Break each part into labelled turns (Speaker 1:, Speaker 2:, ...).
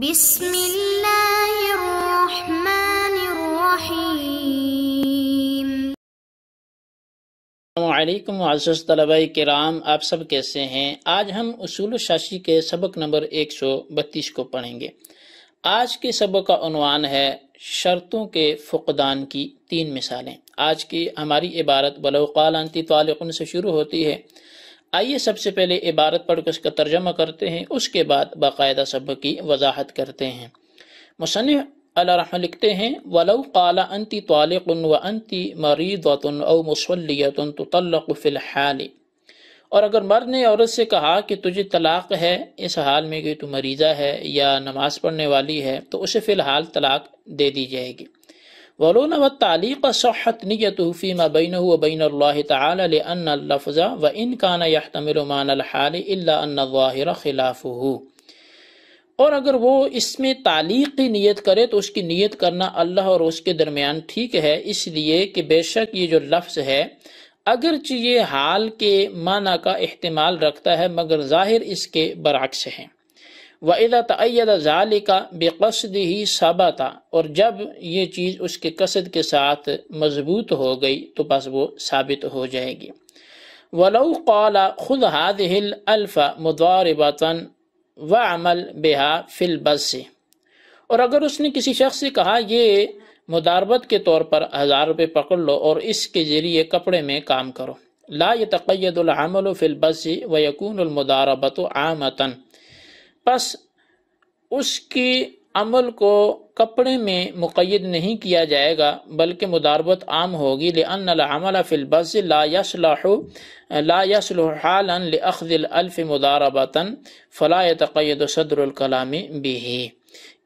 Speaker 1: بسم اللہ الرحمن الرحیم السلام علیکم آسط طلبہ کرام آپ سب کیسے ہیں آج ہم اصول شاشی کے سبق نمبر 132 کو پڑھیں گے آج کے سبق کا عنوان ہے شرطوں کے فقدان کی تین مثالیں آج کی ہماری عبارت بلو قال انتی طالقن سے شروع ہوتی ہے آئیے سب سے پہلے عبارت پڑھ کر اس کا ترجمہ کرتے ہیں اس کے بعد باقاعدہ سب کی وضاحت کرتے ہیں مصنف رحم لکھتے ہیں ولو قالا انتی طال و انتی مریض وطن او مصول یا تنق و اور اگر مرد نے عورت سے کہا کہ تجھے طلاق ہے اس حال میں کہ تو مریضہ ہے یا نماز پڑھنے والی ہے تو اسے فی الحال طلاق دے دی جائے گی ولون و تعلیق صحت نیت نگفیمہ بین بین اللہ تعالی اللفظ و ان مان الحال ان خلاف خلافه اور اگر وہ اس میں تعلیق کی نیت کرے تو اس کی نیت کرنا اللہ اور اس کے درمیان ٹھیک ہے اس لیے کہ بے شک یہ جو لفظ ہے اگرچہ یہ حال کے معنی کا احتمال رکھتا ہے مگر ظاہر اس کے برعکس ہیں و ادا تعید کا بے قصد ہی ثابتہ اور جب یہ چیز اس کے قصد کے ساتھ مضبوط ہو گئی تو بس وہ ثابت ہو جائے گی ولو قالع خود ہاد ہل الفا مدوار بتا و عمل فل بس اور اگر اس نے کسی شخص سے کہا یہ مداربت کے طور پر ہزار روپے پکڑ لو اور اس کے ذریعے کپڑے میں کام کرو لا يتقید الحمل و فلبس و یقون المداربت و پس اس کی عمل کو کپڑے میں مقید نہیں کیا جائے گا بلکہ مداربت عام ہوگی لأن العمل فی البز لا يصلح لا يصلح حالا لأخذ الالف مداربتا فلا يتقید صدر الکلام بھی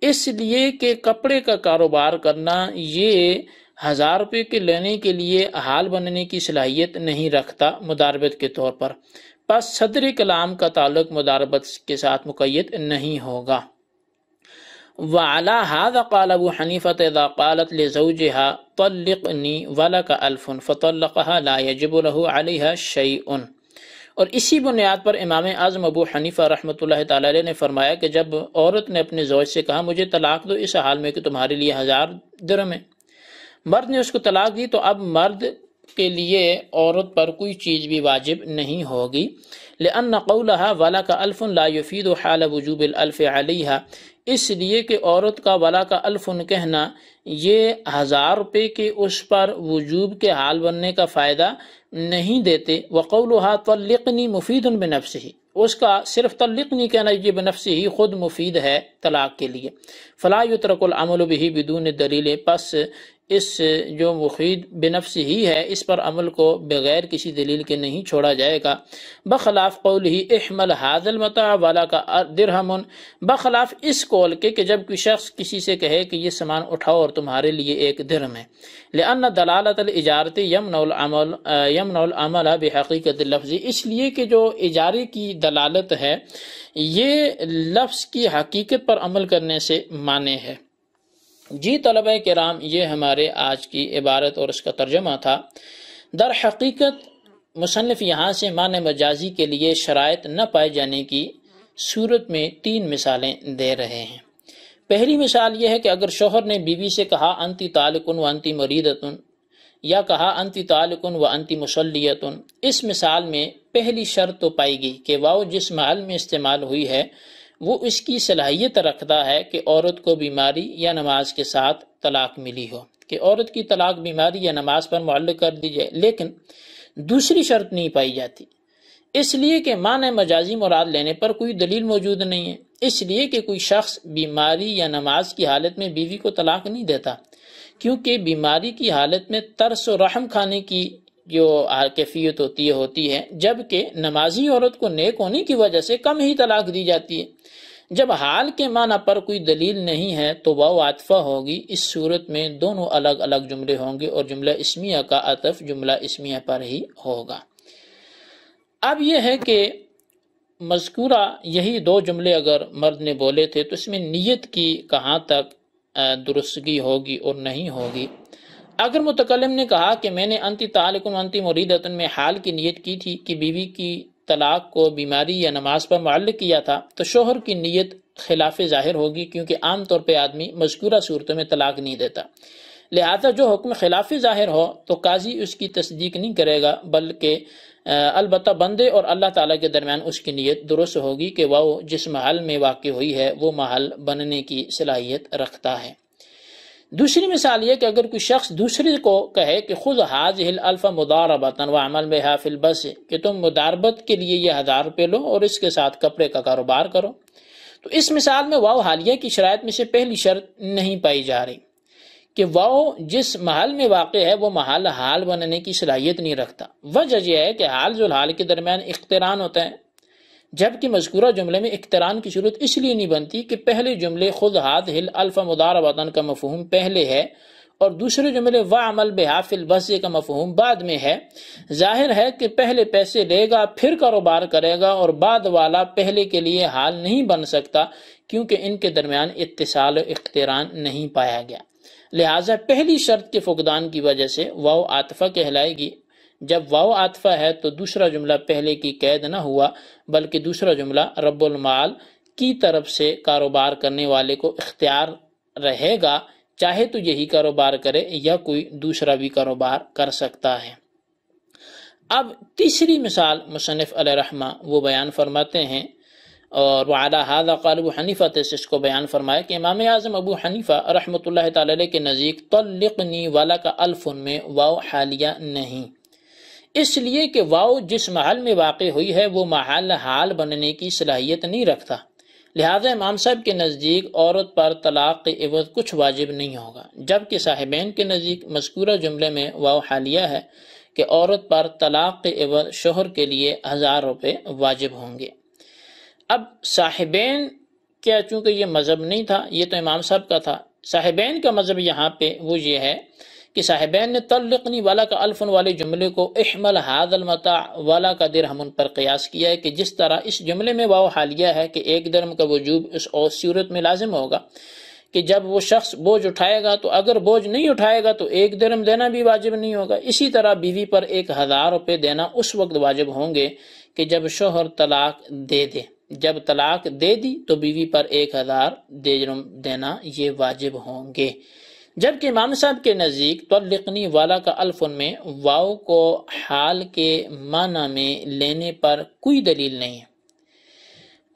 Speaker 1: اس لیے کہ کپڑے کا کاروبار کرنا یہ ہزار روپے کے لینے کے لیے حال بننے کی صلاحیت نہیں رکھتا مداربت کے طور پر پس صدر کلام کا تعلق مداربت کے ساتھ مقید نہیں ہوگا وعلا هذا قال ابو حنیفت اذا قالت لزوجها طلقنی ولک الف فطلقها لا يجب له علیها شیئن اور اسی بنیاد پر امام اعظم ابو حنیفہ رحمت اللہ تعالی نے فرمایا کہ جب عورت نے اپنے زوج سے کہا مجھے طلاق دو اس حال میں کہ تمہارے لیے ہزار درم ہے مرد نے اس کو طلاق دی تو اب مرد کے لیے عورت پر کوئی چیز بھی واجب نہیں ہوگی لأن قولها ولا کا الف لا يفيد حال وجوب الالف علیها اس لیے کہ عورت کا ولا کا الفن کہنا یہ ہزار روپے کے اس پر وجوب کے حال بننے کا فائدہ نہیں دیتے وقولها طلقنی مفید بنفسه اس کا صرف تلق نہیں کہنا یہ بنفس ہی خود مفید ہے طلاق کے لیے فلا یترک العمل به بدون دلیل پس اس جو مخید بنفس ہی ہے اس پر عمل کو بغیر کسی دلیل کے نہیں چھوڑا جائے گا بخلاف قول ہی احمل حاضل والا کا درہمن بخلاف اس قول کے کہ جب کوئی شخص کسی سے کہے کہ یہ سامان اٹھاؤ اور تمہارے لیے ایک درہم ہے لأن دلالت الاجارت یمن العمل بحقیقت بح لفظ اس لیے کہ جو اجارے کی دلالت ہے یہ لفظ کی حقیقت پر عمل کرنے سے معنی ہے جی طلب کرام یہ ہمارے آج کی عبارت اور اس کا ترجمہ تھا در حقیقت مصنف یہاں سے معنی مجازی کے لیے شرائط نہ پائے جانے کی صورت میں تین مثالیں دے رہے ہیں پہلی مثال یہ ہے کہ اگر شوہر نے بیوی سے کہا انتی تالکن و انتی مریدتن یا کہا انتی تالکن و انتی مسلیتن اس مثال میں پہلی شرط تو پائی گی کہ واؤ جس محل میں استعمال ہوئی ہے وہ اس کی صلاحیت رکھتا ہے کہ عورت کو بیماری یا نماز کے ساتھ طلاق ملی ہو کہ عورت کی طلاق بیماری یا نماز پر معلق کر دی جائے لیکن دوسری شرط نہیں پائی جاتی اس لیے کہ معنی مجازی مراد لینے پر کوئی دلیل موجود نہیں ہے اس لیے کہ کوئی شخص بیماری یا نماز کی حالت میں بیوی کو طلاق نہیں دیتا کیونکہ بیماری کی حالت میں ترس و رحم کھانے کی جو کیفیت ہوتی ہے ہوتی ہے جبکہ نمازی عورت کو نیک ہونے کی وجہ سے کم ہی طلاق دی جاتی ہے جب حال کے معنی پر کوئی دلیل نہیں ہے تو عاطفہ ہوگی اس صورت میں دونوں الگ الگ جملے ہوں گے اور جملہ اسمیہ کا عطف جملہ اسمیہ پر ہی ہوگا اب یہ ہے کہ مذکورہ یہی دو جملے اگر مرد نے بولے تھے تو اس میں نیت کی کہاں تک درستگی ہوگی اور نہیں ہوگی اگر متکلم نے کہا کہ میں نے انتی تعلق انتی مریدتن میں حال کی نیت کی تھی کہ بیوی کی طلاق کو بیماری یا نماز پر معلق کیا تھا تو شوہر کی نیت خلاف ظاہر ہوگی کیونکہ عام طور پہ آدمی مذکورہ صورتوں میں طلاق نہیں دیتا لہذا جو حکم خلاف ظاہر ہو تو قاضی اس کی تصدیق نہیں کرے گا بلکہ البتہ بندے اور اللہ تعالیٰ کے درمیان اس کی نیت درست ہوگی کہ وہ جس محل میں واقع ہوئی ہے وہ محل بننے کی صلاحیت رکھتا ہے دوسری مثال یہ کہ اگر کوئی شخص دوسری کو کہے کہ خود حاض ہل الفا و عمل میں حافل بس کہ تم مداربت کے لیے یہ ہزار روپے لو اور اس کے ساتھ کپڑے کا کاروبار کرو تو اس مثال میں واؤ حالیہ کی شرائط میں سے پہلی شرط نہیں پائی جا رہی کہ واؤ جس محل میں واقع ہے وہ محل حال بننے کی صلاحیت نہیں رکھتا وجہ یہ ہے کہ حال ذوالحال کے درمیان اختران ہوتا ہے جبکہ مذکورہ جملے میں اقتران کی صورت اس لیے نہیں بنتی کہ پہلے جملے خود ہاتھ ہل مدار وطن کا مفہوم پہلے ہے اور دوسرے جملے و عمل بحاف البس کا مفہوم بعد میں ہے ظاہر ہے کہ پہلے پیسے لے گا پھر کاروبار کرے گا اور بعد والا پہلے کے لیے حال نہیں بن سکتا کیونکہ ان کے درمیان اتصال و اختران نہیں پایا گیا لہٰذا پہلی شرط کے فقدان کی وجہ سے واؤ آتفا کہلائے گی جب واؤ عاطفہ ہے تو دوسرا جملہ پہلے کی قید نہ ہوا بلکہ دوسرا جملہ رب المال کی طرف سے کاروبار کرنے والے کو اختیار رہے گا چاہے تو یہی کاروبار کرے یا کوئی دوسرا بھی کاروبار کر سکتا ہے اب تیسری مثال مصنف علیہ رحمہ وہ بیان فرماتے ہیں اور اعلیٰ قال ابو حنیفہ اس کو بیان فرمایا کہ امام اعظم ابو حنیفہ رحمۃ اللہ تعالی کے نزدیک تو لکھنی والا کا الفن میں واؤ حالیہ نہیں اس لیے کہ واؤ جس محل میں واقع ہوئی ہے وہ محل حال بننے کی صلاحیت نہیں رکھتا لہذا امام صاحب کے نزدیک عورت پر طلاق کے عوض کچھ واجب نہیں ہوگا جبکہ صاحبین کے نزدیک مذکورہ جملے میں واؤ حالیہ ہے کہ عورت پر طلاق کے عوض شوہر کے لیے ہزار روپے واجب ہوں گے اب صاحبین کیا چونکہ یہ مذہب نہیں تھا یہ تو امام صاحب کا تھا صاحبین کا مذہب یہاں پہ وہ یہ ہے کہ صاحبین نے تلقنی والا کا الفن والے جملے کو احمل حاد المتع والا کا درہم ان پر قیاس کیا ہے کہ جس طرح اس جملے میں واو حالیہ ہے کہ ایک درم کا وجوب اس اور صورت میں لازم ہوگا کہ جب وہ شخص بوجھ اٹھائے گا تو اگر بوجھ نہیں اٹھائے گا تو ایک درم دینا بھی واجب نہیں ہوگا اسی طرح بیوی پر ایک ہزار روپے دینا اس وقت واجب ہوں گے کہ جب شوہر طلاق دے دے جب طلاق دے دی تو بیوی پر ایک ہزار درم دینا یہ واجب ہوں گے جبکہ امام صاحب کے نزدیک تلقنی والا کا الفن میں واؤ کو حال کے معنی میں لینے پر کوئی دلیل نہیں ہے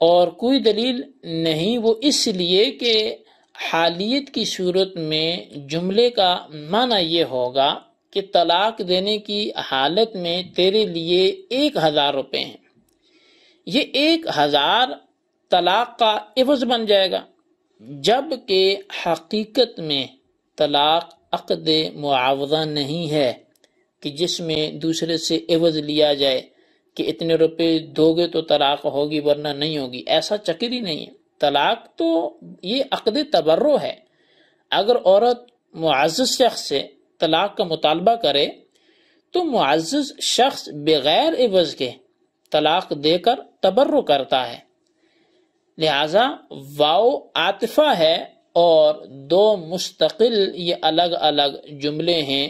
Speaker 1: اور کوئی دلیل نہیں وہ اس لیے کہ حالیت کی صورت میں جملے کا معنی یہ ہوگا کہ طلاق دینے کی حالت میں تیرے لیے ایک ہزار روپے ہیں یہ ایک ہزار طلاق کا عوض بن جائے گا جب کہ حقیقت میں طلاق عقد معاوضہ نہیں ہے کہ جس میں دوسرے سے عوض لیا جائے کہ اتنے روپے دو گے تو طلاق ہوگی ورنہ نہیں ہوگی ایسا چکر ہی نہیں طلاق تو یہ عقد تبرو ہے اگر عورت معزز شخص سے طلاق کا مطالبہ کرے تو معزز شخص بغیر عوض کے طلاق دے کر تبرو کرتا ہے لہذا واؤ عاطفہ ہے اور دو مستقل یہ الگ الگ جملے ہیں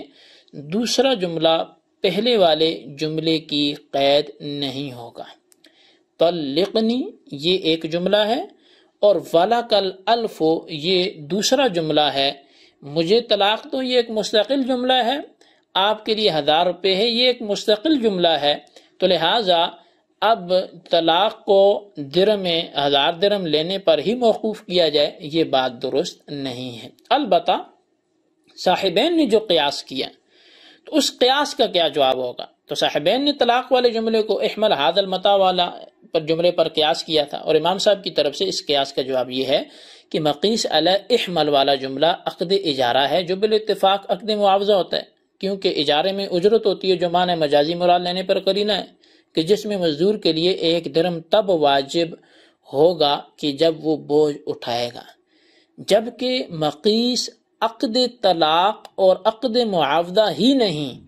Speaker 1: دوسرا جملہ پہلے والے جملے کی قید نہیں ہوگا طلقنی یہ ایک جملہ ہے اور والا کل الفو یہ دوسرا جملہ ہے مجھے طلاق تو یہ ایک مستقل جملہ ہے آپ کے لیے ہزار روپے ہے یہ ایک مستقل جملہ ہے تو لہٰذا اب طلاق کو درم ہزار درم لینے پر ہی موقوف کیا جائے یہ بات درست نہیں ہے البتہ صاحبین نے جو قیاس کیا تو اس قیاس کا کیا جواب ہوگا تو صاحبین نے طلاق والے جملے کو احمل حاد المتا والا پر جملے پر قیاس کیا تھا اور امام صاحب کی طرف سے اس قیاس کا جواب یہ ہے کہ مقیس علیہ احمل والا جملہ عقد اجارہ ہے جو بالاتفاق عقد معاوضہ ہوتا ہے کیونکہ اجارے میں اجرت ہوتی ہے جو معنی مجازی مراد لینے پر کرینا ہے کہ جس میں مزدور کے لیے ایک درم تب واجب ہوگا کہ جب وہ بوجھ اٹھائے گا جبکہ مقیس عقد طلاق اور عقد معاوضہ ہی نہیں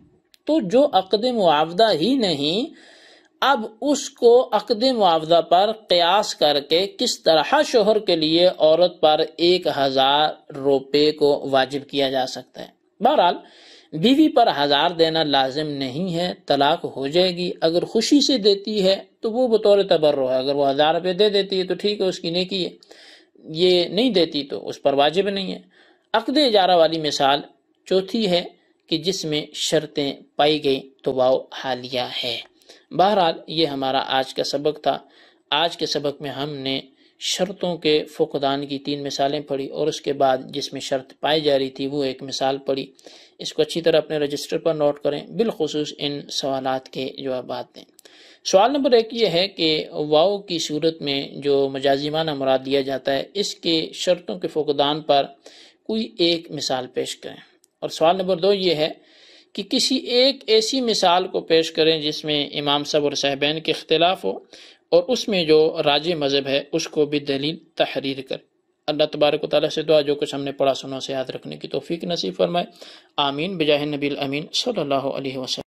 Speaker 1: تو جو عقد معاوضہ ہی نہیں اب اس کو عقد معاوضہ پر قیاس کر کے کس طرح شوہر کے لیے عورت پر ایک ہزار روپے کو واجب کیا جا سکتا ہے بہرحال بیوی پر ہزار دینا لازم نہیں ہے طلاق ہو جائے گی اگر خوشی سے دیتی ہے تو وہ بطور تبرو ہے اگر وہ ہزار روپے دے دیتی ہے تو ٹھیک ہے اس کی نیکی ہے یہ نہیں دیتی تو اس پر واجب نہیں ہے عقد اجارہ والی مثال چوتھی ہے کہ جس میں شرطیں پائی گئیں تو واؤ حالیہ ہے بہرحال یہ ہمارا آج کا سبق تھا آج کے سبق میں ہم نے شرطوں کے فقدان کی تین مثالیں پڑی اور اس کے بعد جس میں شرط پائی جا رہی تھی وہ ایک مثال پڑی اس کو اچھی طرح اپنے رجسٹر پر نوٹ کریں بالخصوص ان سوالات کے جوابات دیں سوال نمبر ایک یہ ہے کہ واؤ کی صورت میں جو معنی مراد دیا جاتا ہے اس کے شرطوں کے فقدان پر کوئی ایک مثال پیش کریں اور سوال نمبر دو یہ ہے کہ کسی ایک ایسی مثال کو پیش کریں جس میں امام صاحب اور صاحبین کے اختلاف ہو اور اس میں جو راج مذہب ہے اس کو بھی دلیل تحریر کر اللہ تبارک و تعالیٰ سے دعا جو کچھ ہم نے پڑھا سنا سے یاد رکھنے کی توفیق نصیب فرمائے آمین بجاہ نبی الامین صلی اللہ علیہ وسلم